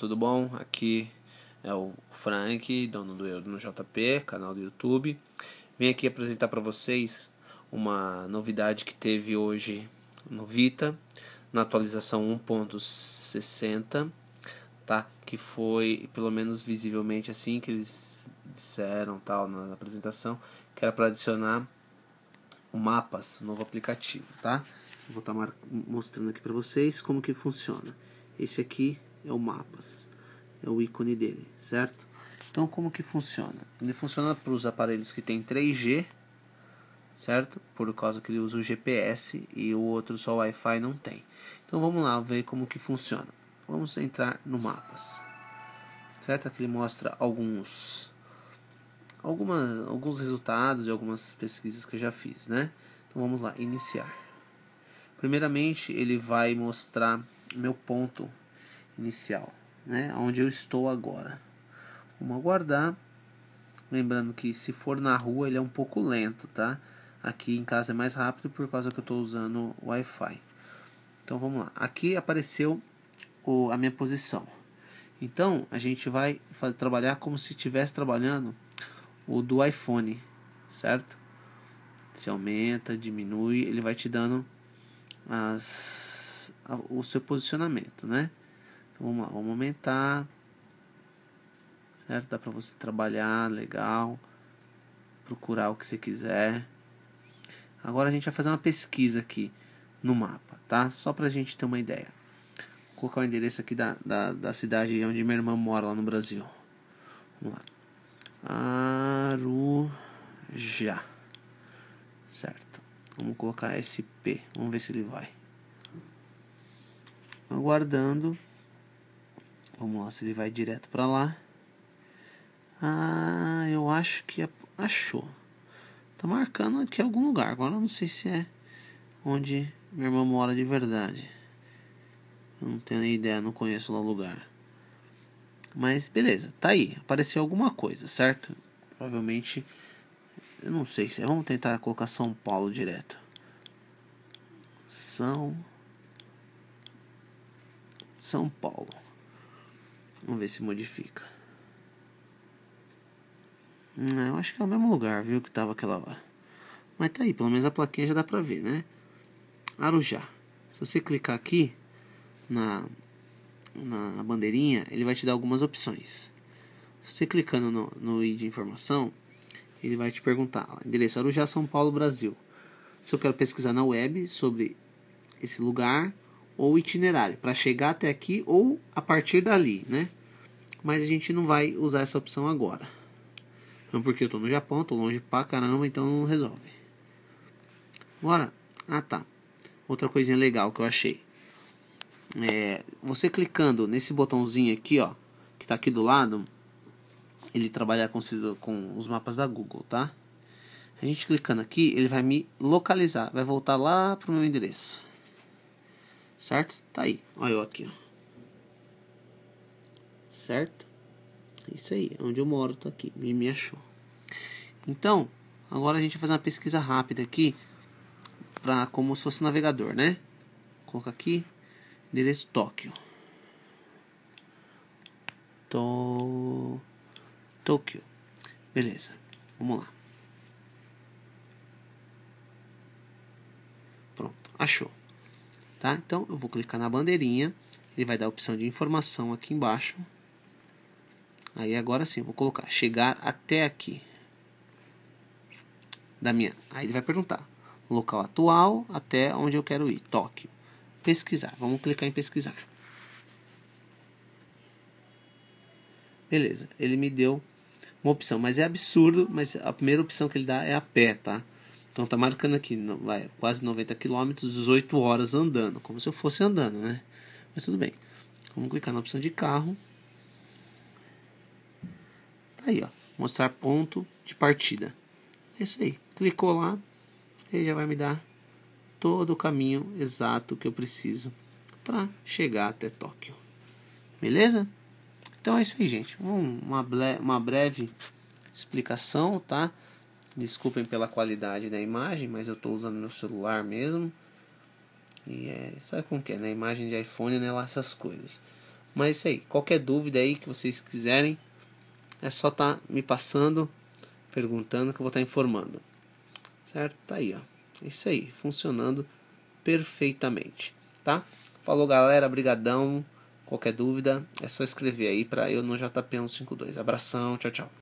tudo bom? Aqui é o Frank, dono do Eu no JP, canal do YouTube. Vim aqui apresentar para vocês uma novidade que teve hoje no Vita, na atualização 1.60, tá? Que foi, pelo menos visivelmente assim que eles disseram, tal, na apresentação, que era para adicionar o Mapas, o novo aplicativo, tá? vou estar tá mostrando aqui para vocês como que funciona. Esse aqui é o mapas, é o ícone dele, certo? Então como que funciona? Ele funciona para os aparelhos que tem 3G, certo? Por causa que ele usa o GPS e o outro só Wi-Fi não tem. Então vamos lá ver como que funciona. Vamos entrar no mapas, certo? Aqui ele mostra alguns algumas alguns resultados e algumas pesquisas que eu já fiz, né? Então vamos lá, iniciar. Primeiramente ele vai mostrar meu ponto inicial, né? Onde eu estou agora. Vamos aguardar. Lembrando que se for na rua ele é um pouco lento, tá? Aqui em casa é mais rápido por causa que eu estou usando o Wi-Fi. Então vamos lá. Aqui apareceu o, a minha posição. Então a gente vai fazer, trabalhar como se estivesse trabalhando o do iPhone, certo? Se aumenta, diminui, ele vai te dando as, a, o seu posicionamento, né? Vamos lá, vamos aumentar. Certo? Dá para você trabalhar, legal. Procurar o que você quiser. Agora a gente vai fazer uma pesquisa aqui no mapa, tá? Só pra gente ter uma ideia. Vou colocar o endereço aqui da, da, da cidade onde minha irmã mora lá no Brasil. Vamos lá. Arujá. Certo. Vamos colocar SP. Vamos ver se ele vai. Aguardando. Vamos lá, se ele vai direto para lá. Ah, eu acho que achou. Tá marcando aqui algum lugar. Agora eu não sei se é onde minha irmã mora de verdade. Eu não tenho nem ideia, não conheço lá o lugar. Mas beleza, tá aí. Apareceu alguma coisa, certo? Provavelmente. Eu não sei se é. Vamos tentar colocar São Paulo direto. São. São Paulo. Vamos ver se modifica. Não, é, eu acho que é o mesmo lugar, viu, que tava aquela hora. Mas tá aí, pelo menos a plaquinha já dá pra ver, né? Arujá. Se você clicar aqui na, na bandeirinha, ele vai te dar algumas opções. Se você clicando no, no i de informação, ele vai te perguntar, ó, endereço Arujá, São Paulo, Brasil. Se eu quero pesquisar na web sobre esse lugar ou itinerário, para chegar até aqui ou a partir dali, né? mas a gente não vai usar essa opção agora. Não porque eu estou no Japão, tô longe pra caramba, então não resolve. Bora. Ah, tá. Outra coisinha legal que eu achei. É, você clicando nesse botãozinho aqui, ó, que está aqui do lado, ele trabalha com, com os mapas da Google, tá? A gente clicando aqui, ele vai me localizar, vai voltar lá pro meu endereço. Certo? Tá aí. Olha eu aqui, ó certo? É isso aí, é onde eu moro, tá aqui, me, me achou. Então, agora a gente vai fazer uma pesquisa rápida aqui, pra, como se fosse navegador, né? Coloca aqui, endereço Tóquio. To... Tóquio. Beleza, vamos lá. Pronto, achou. Tá? Então, eu vou clicar na bandeirinha, ele vai dar a opção de informação aqui embaixo. Aí agora sim, vou colocar chegar até aqui. Da minha. Aí ele vai perguntar local atual até onde eu quero ir, Tóquio. Pesquisar. Vamos clicar em pesquisar. Beleza, ele me deu uma opção, mas é absurdo, mas a primeira opção que ele dá é a pé, tá? Então tá marcando aqui, vai quase 90 km, 18 horas andando, como se eu fosse andando, né? Mas tudo bem. Vamos clicar na opção de carro. Aí, ó, mostrar ponto de partida. É isso aí. Clicou lá, ele já vai me dar todo o caminho exato que eu preciso para chegar até Tóquio. Beleza? Então é isso aí, gente. Uma, uma breve explicação, tá? Desculpem pela qualidade da imagem, mas eu estou usando meu celular mesmo. E é, sabe como que é, né? Imagem de iPhone, né? Lá essas coisas. Mas é isso aí. Qualquer dúvida aí que vocês quiserem, é só tá me passando, perguntando que eu vou estar tá informando. Certo? Tá aí, ó. É isso aí, funcionando perfeitamente, tá? Falou, galera, brigadão. Qualquer dúvida, é só escrever aí para eu no JP152. Abração, tchau, tchau.